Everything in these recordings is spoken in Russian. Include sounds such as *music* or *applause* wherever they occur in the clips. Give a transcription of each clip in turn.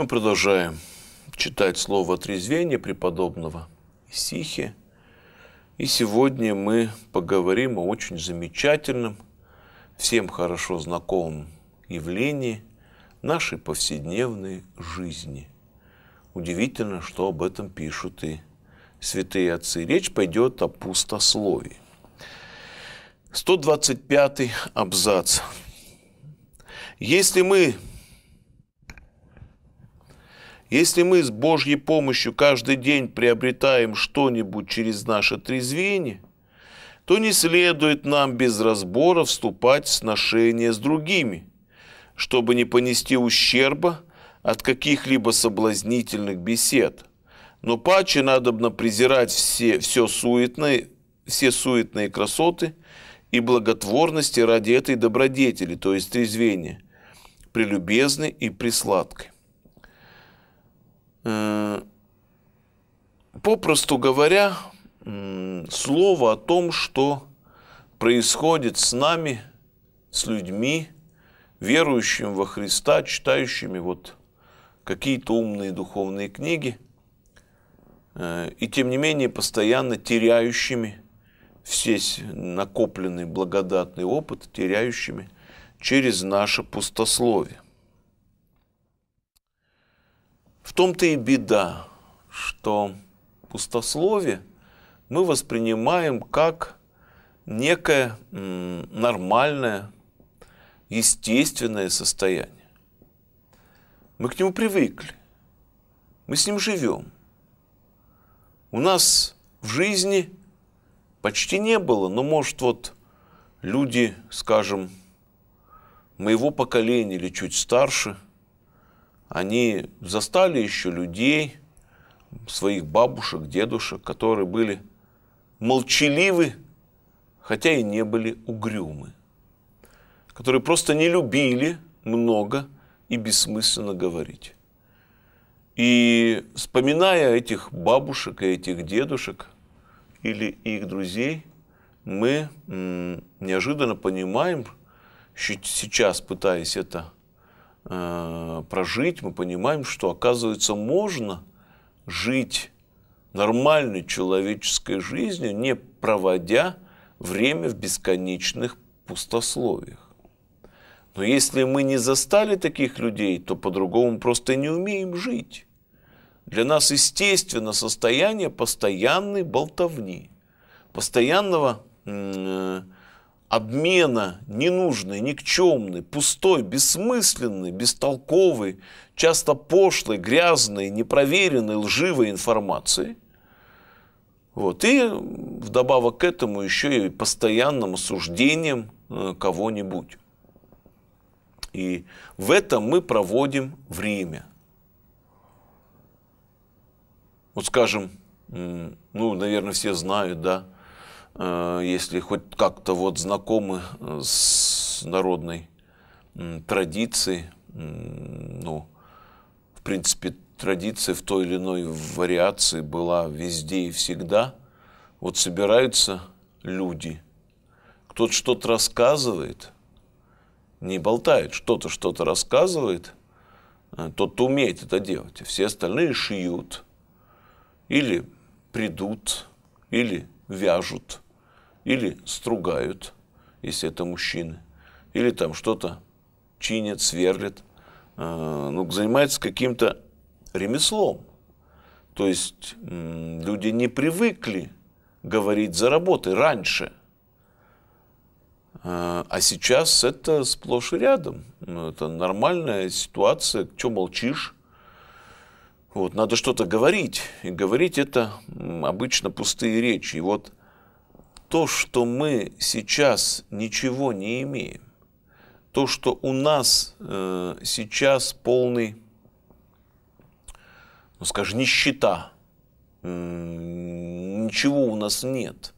Мы продолжаем читать слово отрезвения преподобного Сихи. И сегодня мы поговорим о очень замечательном, всем хорошо знакомом явлении нашей повседневной жизни. Удивительно, что об этом пишут и святые отцы. Речь пойдет о пустословии. 125 абзац. Если мы если мы с Божьей помощью каждый день приобретаем что-нибудь через наше трезвение, то не следует нам без разбора вступать в сношение с другими, чтобы не понести ущерба от каких-либо соблазнительных бесед. Но паче надобно презирать все, все, суетные, все суетные красоты и благотворности ради этой добродетели, то есть трезвения, прелюбезной и присладкой. Э, попросту говоря, слово о том, что происходит с нами, с людьми, верующими во Христа, читающими вот какие-то умные духовные книги, э, и тем не менее постоянно теряющими все накопленный благодатный опыт, теряющими через наше пустословие. В том-то и беда, что пустословие мы воспринимаем как некое нормальное, естественное состояние. Мы к нему привыкли, мы с ним живем. У нас в жизни почти не было, но может вот люди, скажем, моего поколения или чуть старше – они застали еще людей, своих бабушек, дедушек, которые были молчаливы, хотя и не были угрюмы, которые просто не любили много и бессмысленно говорить. И вспоминая этих бабушек и этих дедушек или их друзей, мы неожиданно понимаем, сейчас пытаясь это Э, прожить, мы понимаем, что оказывается можно жить нормальной человеческой жизнью, не проводя время в бесконечных пустословиях. Но если мы не застали таких людей, то по-другому просто не умеем жить. Для нас естественно состояние постоянной болтовни, постоянного э, обмена ненужной, никчемной, пустой, бессмысленной, бестолковой, часто пошлой, грязной, непроверенной, лживой информацией, Вот. И вдобавок к этому еще и постоянным осуждением э, кого-нибудь. И в этом мы проводим время. Вот скажем, ну, наверное, все знают, да, Э, если хоть как-то вот знакомы э, с народной традицией, ну, в принципе, традиция в той или иной вариации была везде и всегда. Вот собираются люди, кто-то что-то рассказывает, не болтает, что-то что-то рассказывает, э, тот -то умеет это делать, а все остальные шьют или придут, или вяжут или стругают, если это мужчины, или там что-то чинят, сверлят, э, ну, занимаются каким-то ремеслом. То есть люди не привыкли говорить за работы раньше. Э, а сейчас это сплошь и рядом. Ну, это нормальная ситуация. Че молчишь? Вот, надо что-то говорить, и говорить это обычно пустые речи. И вот то, что мы сейчас ничего не имеем, то, что у нас э, сейчас полный, ну скажем, нищета, ничего у нас нет.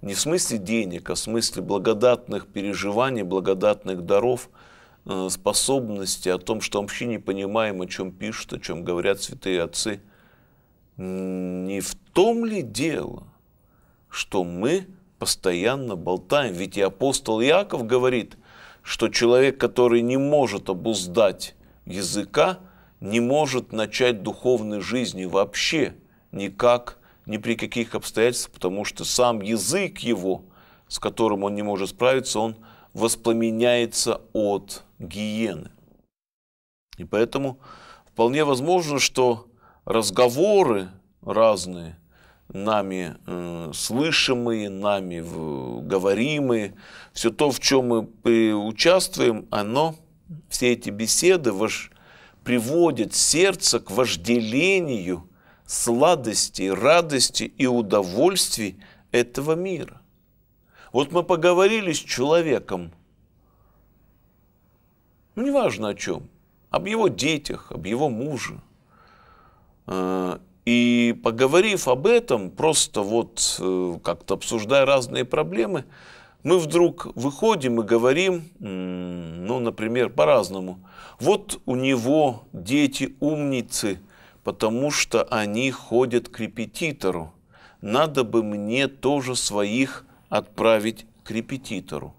Не в смысле денег, а в смысле благодатных переживаний, благодатных даров – Э, способности, о том, что вообще не понимаем, о чем пишут, о чем говорят святые отцы. Не в том ли дело, что мы постоянно болтаем? Ведь и апостол Иаков говорит, что человек, который не может обуздать языка, не может начать духовной жизни вообще никак, ни при каких обстоятельствах, потому что сам язык его, с которым он не может справиться, он – воспламеняется от гиены. И поэтому вполне возможно, что разговоры разные, нами э, слышимые, нами в, говоримые, все то, в чем мы участвуем, оно, все эти беседы ваш, приводят сердце к вожделению сладости, радости и удовольствий этого мира. Вот мы поговорили с человеком, ну, неважно о чем, об его детях, об его муже. А, и поговорив об этом, просто вот э, как-то обсуждая разные проблемы, мы вдруг выходим и говорим, ну, например, по-разному. Вот у него дети умницы, потому что они ходят к репетитору. Надо бы мне тоже своих отправить к репетитору.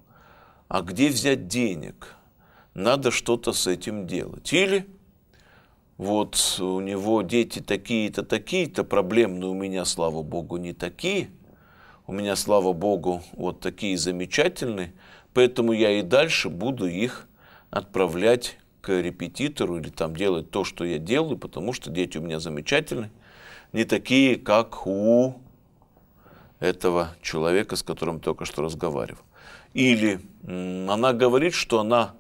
А где взять денег? Надо что-то с этим делать. Или вот у него дети такие-то, такие-то, проблемные у меня, слава богу, не такие. У меня, слава богу, вот такие замечательные, поэтому я и дальше буду их отправлять к репетитору или там делать то, что я делаю, потому что дети у меня замечательные, не такие, как у этого человека, с которым только что разговаривал. Или она говорит, что она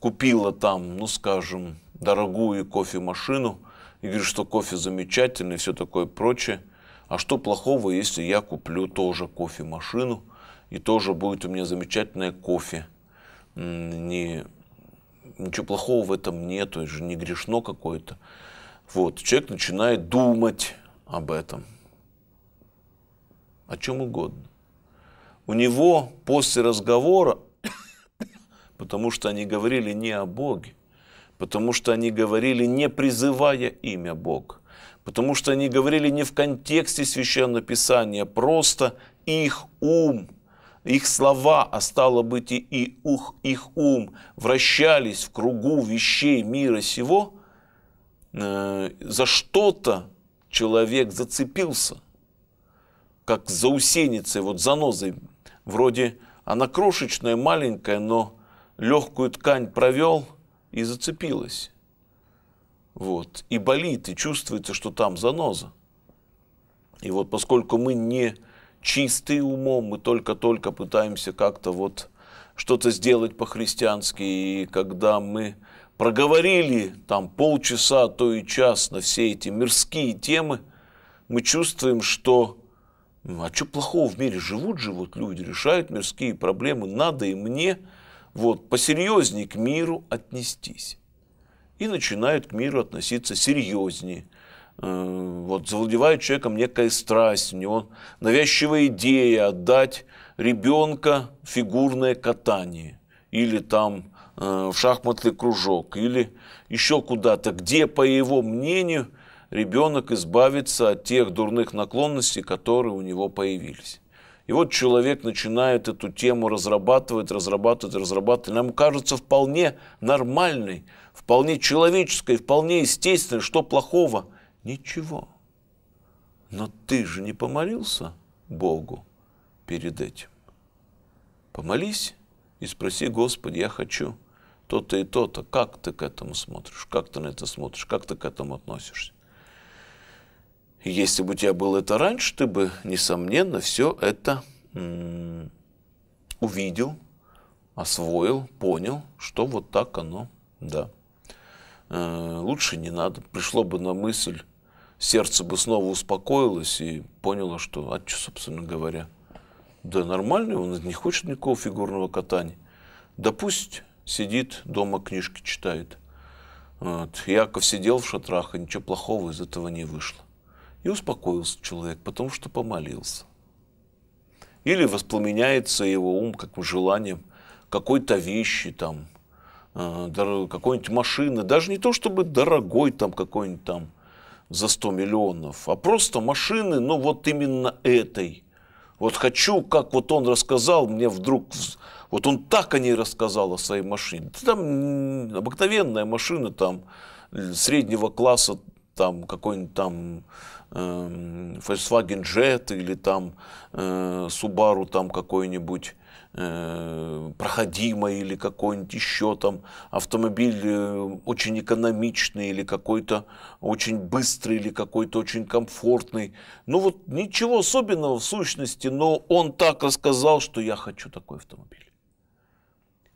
купила там, ну скажем, дорогую кофемашину, и говорит, что кофе замечательный и все такое прочее. А что плохого, если я куплю тоже кофемашину, и тоже будет у меня замечательное кофе. Не, ничего плохого в этом нету, это же не грешно какое-то. Вот, человек начинает думать об этом о чем угодно. У него после разговора, *coughs* потому что они говорили не о Боге, потому что они говорили не призывая имя Бог, потому что они говорили не в контексте Священного Писания, а просто их ум, их слова, а стало быть и, и их ум, вращались в кругу вещей мира сего, э, за что-то человек зацепился как заусеницей, вот занозой. Вроде она крошечная, маленькая, но легкую ткань провел и зацепилась. Вот. И болит, и чувствуется, что там заноза. И вот поскольку мы не чистые умом, мы только-только пытаемся как-то вот что-то сделать по-христиански, и когда мы проговорили там полчаса, а то и час на все эти мирские темы, мы чувствуем, что «Ну, а что плохого в мире? Живут же вот люди, решают мирские проблемы. Надо и мне вот посерьезнее к миру отнестись. И начинают к миру относиться серьезнее. Э, вот завладевает человеком некая страсть, у него навязчивая идея отдать ребенка фигурное катание или там э, в шахматный кружок или еще куда-то, где, по его мнению, ребенок избавится от тех дурных наклонностей, которые у него появились. И вот человек начинает эту тему разрабатывать, разрабатывать, разрабатывать. Нам кажется вполне нормальной, вполне человеческой, вполне естественной. Что плохого? Ничего. Но ты же не помолился Богу перед этим. Помолись и спроси, Господи, я хочу то-то и то-то. Как ты к этому смотришь? Как ты на это смотришь? Как ты к этому относишься? Если бы у тебя было это раньше, ты бы, несомненно, все это увидел, освоил, понял, что вот так оно, да. Э, лучше не надо. Пришло бы на мысль, сердце бы снова успокоилось и поняло, что, а что, собственно говоря, да нормальный, он не хочет никакого фигурного катания. Да пусть сидит дома, книжки читает. Вот. Яков сидел в шатрах, и ничего плохого из этого не вышло. И успокоился человек, потому что помолился. Или воспламеняется его ум как желанием какой-то вещи, там, э, какой-нибудь машины, даже не то чтобы дорогой там какой-нибудь там за 100 миллионов, а просто машины, но вот именно этой. Вот хочу, как вот он рассказал, мне вдруг, вот он так о ней рассказал, о своей машине. Там обыкновенная машина там среднего класса там какой-нибудь там э, Volkswagen Jet или там э, Subaru там какой-нибудь э, проходимый или какой-нибудь еще там автомобиль э, очень экономичный или какой-то очень быстрый или какой-то очень комфортный. Ну вот ничего особенного в сущности, но он так рассказал, что я хочу такой автомобиль.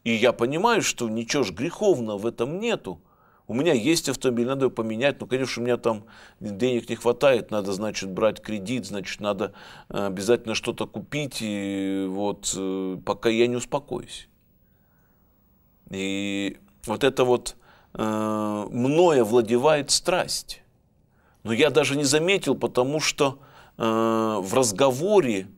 И я понимаю, что ничего ж греховного в этом нету. У меня есть автомобиль, надо его поменять, но, ну, конечно, у меня там денег не хватает, надо, значит, брать кредит, значит, надо э, обязательно что-то купить, и вот э, пока я не успокоюсь. И вот это вот э, мною владевает страсть. Но я даже не заметил, потому что э, в разговоре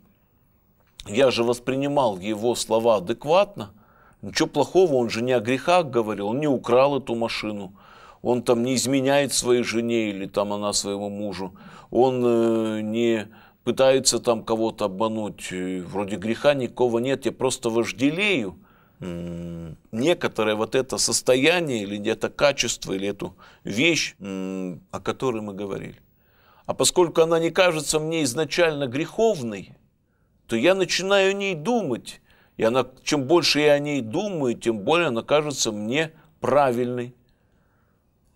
я же воспринимал его слова адекватно – Ничего плохого, он же не о грехах говорил, он не украл эту машину, он там не изменяет своей жене или там она своему мужу, он э, не пытается там кого-то обмануть, э, вроде греха никого нет, я просто вожделею м-м-м. некоторое вот это состояние или это качество, или эту вещь, м-м, о которой мы говорили. А поскольку она не кажется мне изначально греховной, то я начинаю о ней думать, и она, чем больше я о ней думаю, тем более она кажется мне правильной.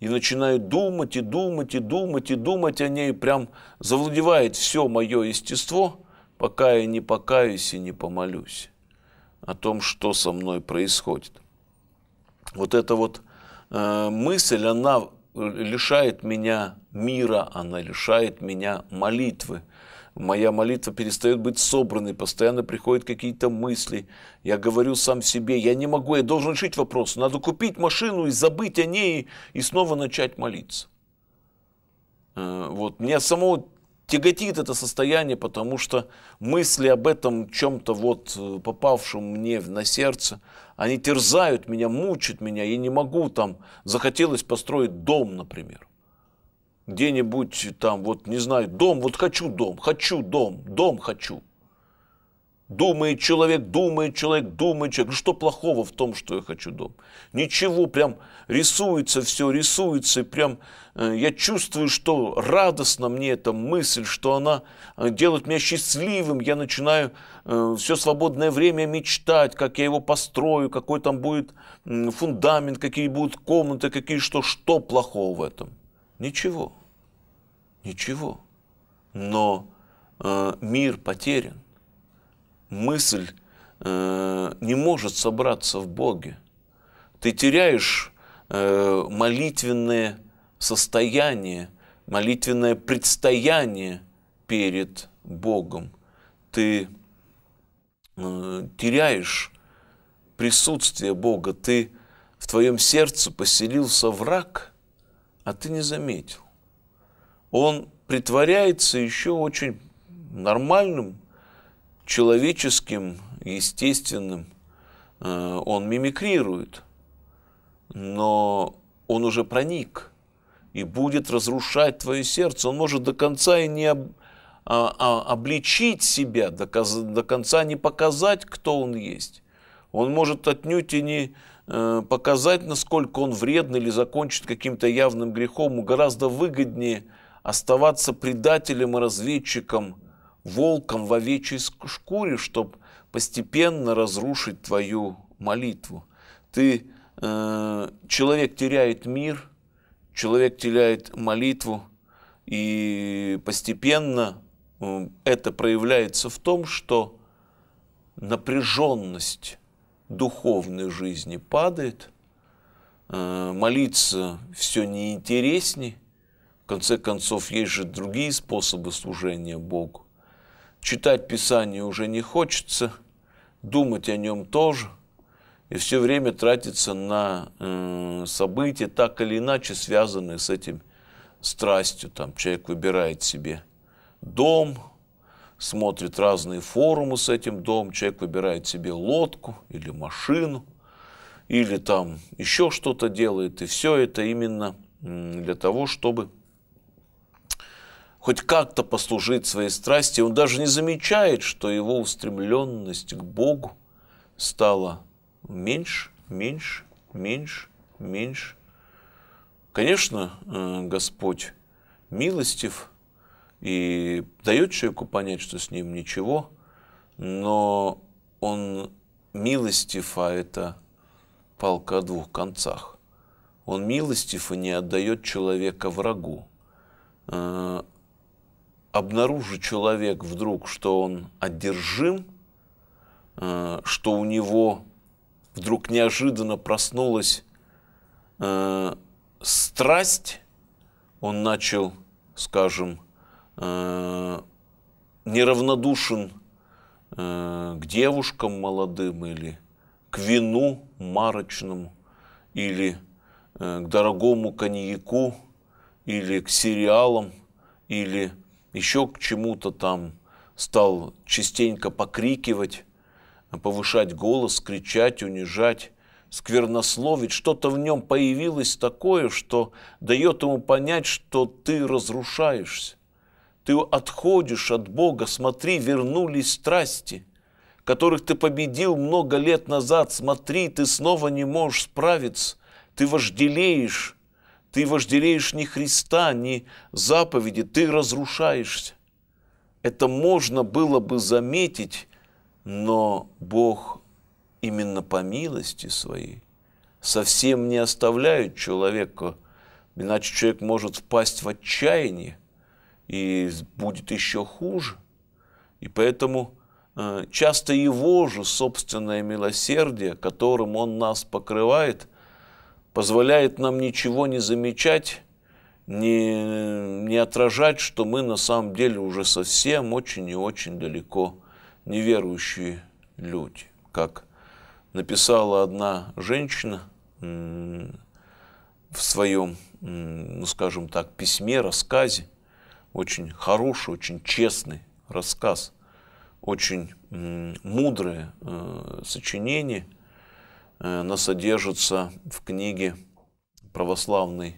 И начинаю думать и думать и думать и думать о ней, прям завладевает все мое естество, пока я не покаюсь и не помолюсь о том, что со мной происходит. Вот эта вот э, мысль, она лишает меня мира, она лишает меня молитвы – Моя молитва перестает быть собранной, постоянно приходят какие-то мысли. Я говорю сам себе, я не могу, я должен решить вопрос. Надо купить машину и забыть о ней, и снова начать молиться. Э, вот. Меня самого тяготит это состояние, потому что мысли об этом чем-то вот э, попавшем мне на сердце, они терзают меня, мучат меня, я не могу там, захотелось построить дом, например где-нибудь там, вот не знаю, дом, вот хочу дом, хочу дом, дом хочу. Думает человек, думает человек, думает человек. Ну что плохого в том, что я хочу дом? Ничего, прям рисуется все, рисуется, прям э, я чувствую, что радостно мне эта мысль, что она э, делает меня счастливым. Я начинаю э, все свободное время мечтать, как я его построю, какой там будет э, фундамент, какие будут комнаты, какие что, что плохого в этом. Ничего. Ничего. Но э, мир потерян. Мысль э, не может собраться в Боге. Ты теряешь э, молитвенное состояние, молитвенное предстояние перед Богом. Ты э, теряешь присутствие Бога. Ты в твоем сердце поселился враг – а ты не заметил. Он притворяется еще очень нормальным, человеческим, естественным. Э, он мимикрирует, но он уже проник и будет разрушать твое сердце. Он может до конца и не об, а, а, обличить себя, до, до конца не показать, кто он есть. Он может отнюдь и не Э, показать, насколько он вредный или закончит каким-то явным грехом, гораздо выгоднее оставаться предателем и разведчиком, волком в овечьей шкуре, чтобы постепенно разрушить твою молитву. Ты, э, человек теряет мир, человек теряет молитву, и постепенно э, это проявляется в том, что напряженность духовной жизни падает, э, молиться все неинтересней, в конце концов, есть же другие способы служения Богу. Читать Писание уже не хочется, думать о нем тоже, и все время тратится на э, события, так или иначе связанные с этим страстью. Там человек выбирает себе дом, смотрит разные форумы с этим домом, человек выбирает себе лодку или машину, или там еще что-то делает, и все это именно для того, чтобы хоть как-то послужить своей страсти. Он даже не замечает, что его устремленность к Богу стала меньше, меньше, меньше, меньше. Конечно, э, Господь милостив – и дает человеку понять, что с ним ничего, но он милостив, а это палка о двух концах. Он милостив и не отдает человека врагу. Э, Обнаружит человек вдруг, что он одержим, э, что у него вдруг неожиданно проснулась э, страсть, он начал, скажем, Э, неравнодушен э, к девушкам молодым или к вину марочному, или э, к дорогому коньяку, или к сериалам, или еще к чему-то там стал частенько покрикивать, повышать голос, кричать, унижать, сквернословить. Что-то в нем появилось такое, что дает ему понять, что ты разрушаешься ты отходишь от Бога, смотри, вернулись страсти, которых ты победил много лет назад, смотри, ты снова не можешь справиться, ты вожделеешь, ты вожделеешь не Христа, не заповеди, ты разрушаешься. Это можно было бы заметить, но Бог именно по милости своей совсем не оставляет человека, иначе человек может впасть в отчаяние – и будет еще хуже. И поэтому э, часто его же собственное милосердие, которым он нас покрывает, позволяет нам ничего не замечать, не, не отражать, что мы на самом деле уже совсем очень и очень далеко неверующие люди. Как написала одна женщина в своем, ну скажем так, письме, рассказе, очень хороший, очень честный рассказ, очень мудрое э, сочинение. Оно э, содержится в книге «Православный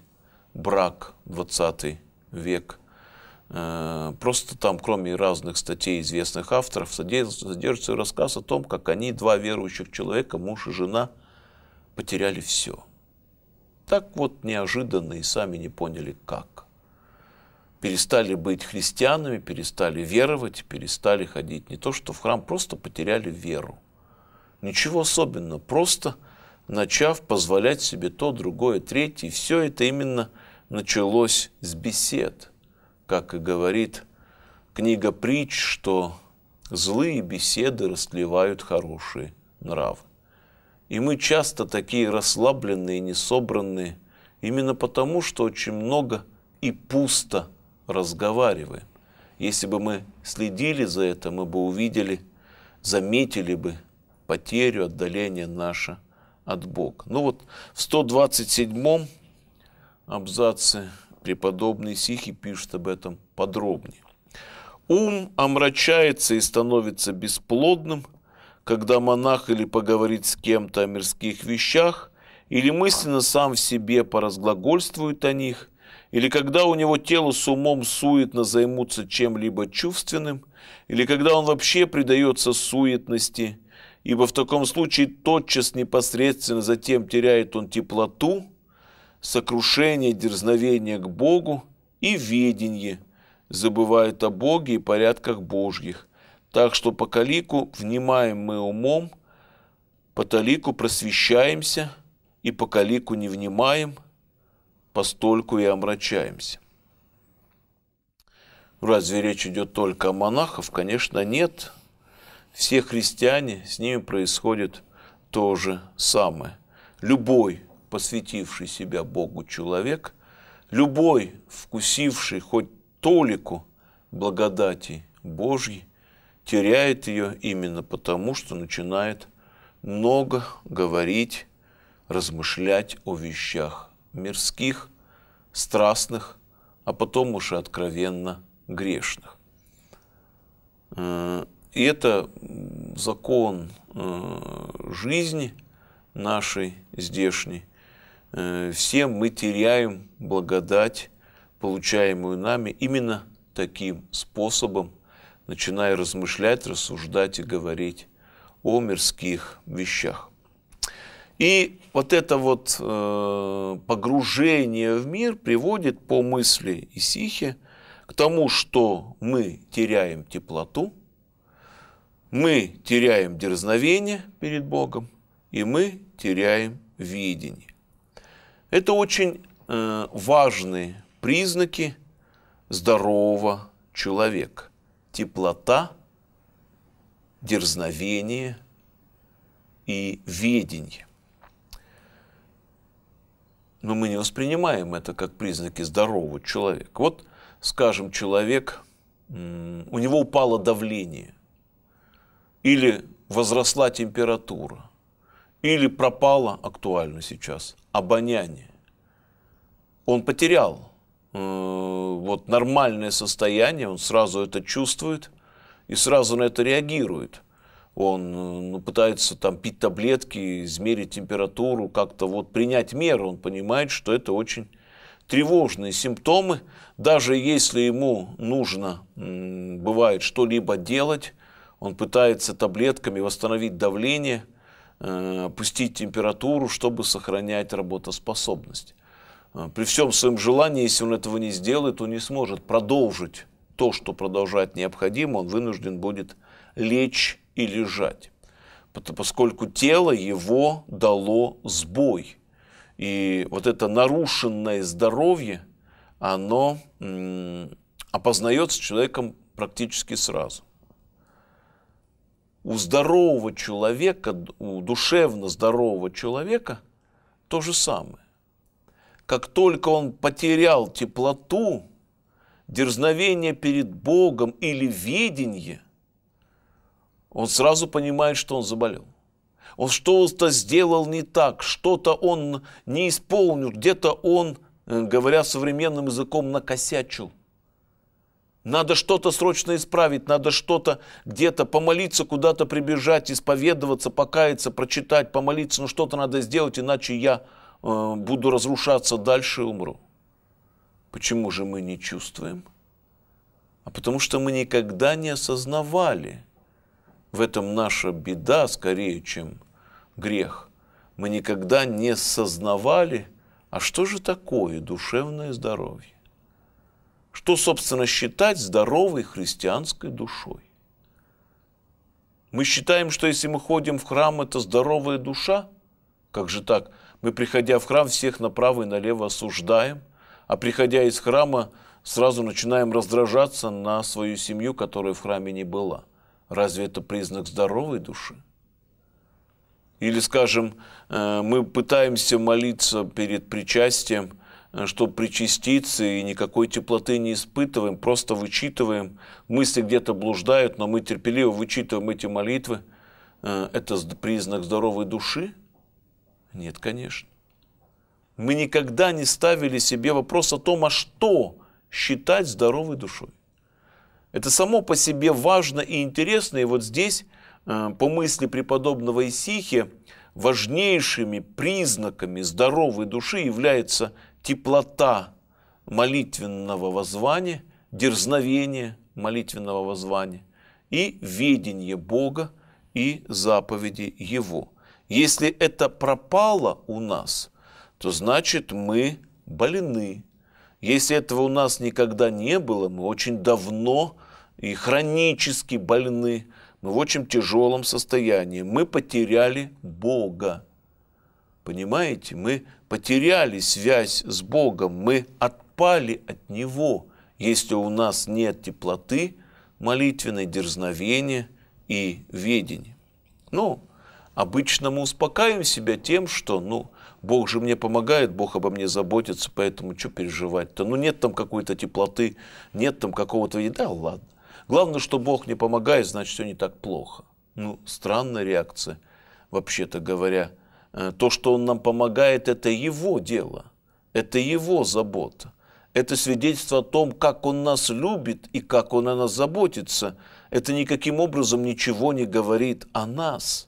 брак. 20 век». Э, просто там, кроме разных статей известных авторов, содержится рассказ о том, как они, два верующих человека, муж и жена, потеряли все. Так вот неожиданно и сами не поняли, как – перестали быть христианами, перестали веровать, перестали ходить не то что в храм, просто потеряли веру. Ничего особенного, просто начав позволять себе то, другое, третье. И все это именно началось с бесед. Как и говорит книга притч, что злые беседы расливают хорошие нравы. И мы часто такие расслабленные, несобранные, именно потому, что очень много и пусто – разговариваем. Если бы мы следили за это, мы бы увидели, заметили бы потерю, отдаление наше от Бога. Ну вот в 127 абзаце преподобный Сихи пишет об этом подробнее. Ум омрачается и становится бесплодным, когда монах или поговорит с кем-то о мирских вещах, или мысленно сам в себе поразглагольствует о них, или когда у него тело с умом суетно займутся чем-либо чувственным, или когда он вообще предается суетности, ибо в таком случае тотчас непосредственно затем теряет он теплоту, сокрушение, дерзновение к Богу и веденье, забывает о Боге и порядках Божьих. Так что по калику внимаем мы умом, по талику просвещаемся и по калику не внимаем – постольку и омрачаемся. Разве речь идет только о монахов? Конечно, нет. Все христиане, с ними происходит то же самое. Любой посвятивший себя Богу человек, любой вкусивший хоть толику благодати Божьей, теряет ее именно потому, что начинает много говорить, размышлять о вещах мирских, страстных, а потом уж и откровенно грешных. Э, и это закон э, жизни нашей здешней. Э, все мы теряем благодать, получаемую нами именно таким способом, начиная размышлять, рассуждать и говорить о мирских вещах. И вот это вот э, погружение в мир приводит по мысли Исихи к тому, что мы теряем теплоту, мы теряем дерзновение перед Богом, и мы теряем видение. Это очень э, важные признаки здорового человека. Теплота, дерзновение и ведение но мы не воспринимаем это как признаки здорового человека. Вот, скажем, человек, у него упало давление, или возросла температура, или пропало актуально сейчас обоняние. Он потерял э, вот нормальное состояние, он сразу это чувствует и сразу на это реагирует он э, ну, пытается там пить таблетки, измерить температуру, как-то вот принять меры, он понимает, что это очень тревожные симптомы, даже если ему нужно, бывает, что-либо делать, он пытается таблетками восстановить давление, э, опустить температуру, чтобы сохранять работоспособность. Э, при всем своем желании, если он этого не сделает, он не сможет продолжить то, что продолжать необходимо, он вынужден будет лечь и лежать, поскольку тело его дало сбой. И вот это нарушенное здоровье, оно опознается человеком практически сразу. У здорового человека, у душевно здорового человека то же самое. Как только он потерял теплоту, дерзновение перед Богом или видение – он сразу понимает, что он заболел. Он что-то сделал не так, что-то он не исполнил, где-то он, э, говоря современным языком, накосячил. Надо что-то срочно исправить, надо что-то где-то помолиться, куда-то прибежать, исповедоваться, покаяться, прочитать, помолиться. Ну что-то надо сделать, иначе я э, буду разрушаться дальше и умру. Почему же мы не чувствуем? А потому что мы никогда не осознавали – в этом наша беда скорее, чем грех. Мы никогда не сознавали, а что же такое душевное здоровье? Что, собственно, считать здоровой христианской душой? Мы считаем, что если мы ходим в храм, это здоровая душа? Как же так? Мы, приходя в храм, всех направо и налево осуждаем, а приходя из храма, сразу начинаем раздражаться на свою семью, которая в храме не была – Разве это признак здоровой души? Или, скажем, э, мы пытаемся молиться перед причастием, э, чтобы причаститься, и никакой теплоты не испытываем, просто вычитываем. Мысли где-то блуждают, но мы терпеливо вычитываем эти молитвы. Э, это признак здоровой души? Нет, конечно. Мы никогда не ставили себе вопрос о том, а что считать здоровой душой. Это само по себе важно и интересно. И вот здесь, э, по мысли преподобного Исихи, важнейшими признаками здоровой души является теплота молитвенного воззвания, дерзновение молитвенного воззвания и ведение Бога и заповеди Его. Если это пропало у нас, то значит мы больны, если этого у нас никогда не было, мы очень давно и хронически больны, мы в очень тяжелом состоянии, мы потеряли Бога. Понимаете, мы потеряли связь с Богом, мы отпали от Него, если у нас нет теплоты, молитвенной дерзновения и ведения. Ну, обычно мы успокаиваем себя тем, что, ну, Бог же мне помогает, Бог обо мне заботится, поэтому что переживать-то? Ну нет там какой-то теплоты, нет там какого-то... Да ладно. Главное, что Бог мне помогает, значит, все не так плохо. Ну, странная реакция, вообще-то говоря. Э, то, что Он нам помогает, это Его дело, это Его забота. Это свидетельство о том, как Он нас любит и как Он о нас заботится. Это никаким образом ничего не говорит о нас –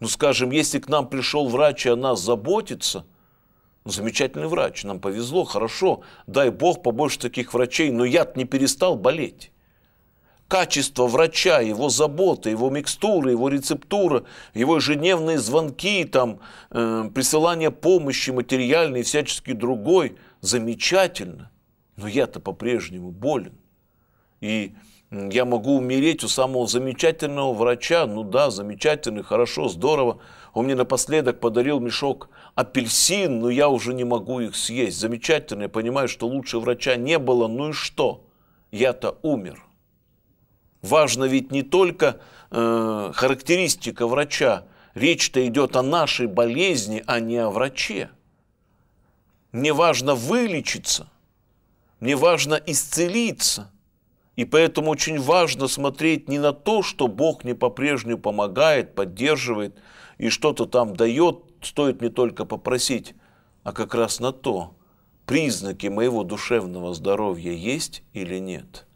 ну, скажем, если к нам пришел врач и о нас заботится, ну, замечательный врач, нам повезло, хорошо, дай Бог побольше таких врачей, но яд не перестал болеть. Качество врача, его забота, его микстура, его рецептура, его ежедневные звонки, там, э, присылание помощи материальной всячески другой, замечательно. Но я-то по-прежнему болен. И я могу умереть у самого замечательного врача, ну да, замечательный, хорошо, здорово. Он мне напоследок подарил мешок апельсин, но я уже не могу их съесть. Замечательно, я понимаю, что лучше врача не было, ну и что? Я-то умер. Важно ведь не только э, характеристика врача, речь-то идет о нашей болезни, а не о враче. Мне важно вылечиться, мне важно исцелиться – и поэтому очень важно смотреть не на то, что Бог не по-прежнему помогает, поддерживает и что-то там дает, стоит не только попросить, а как раз на то, признаки моего душевного здоровья есть или нет.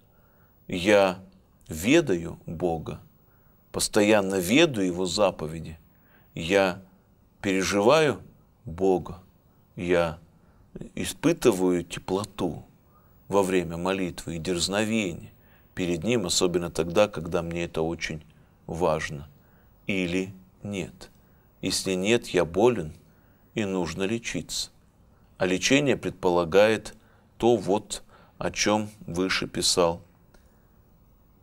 Я ведаю Бога, постоянно веду Его заповеди, я переживаю Бога, я испытываю теплоту, во время молитвы и дерзновения перед Ним, особенно тогда, когда мне это очень важно. Или нет. Если нет, я болен и нужно лечиться. А лечение предполагает то вот, о чем выше писал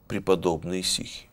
преподобный Сихи.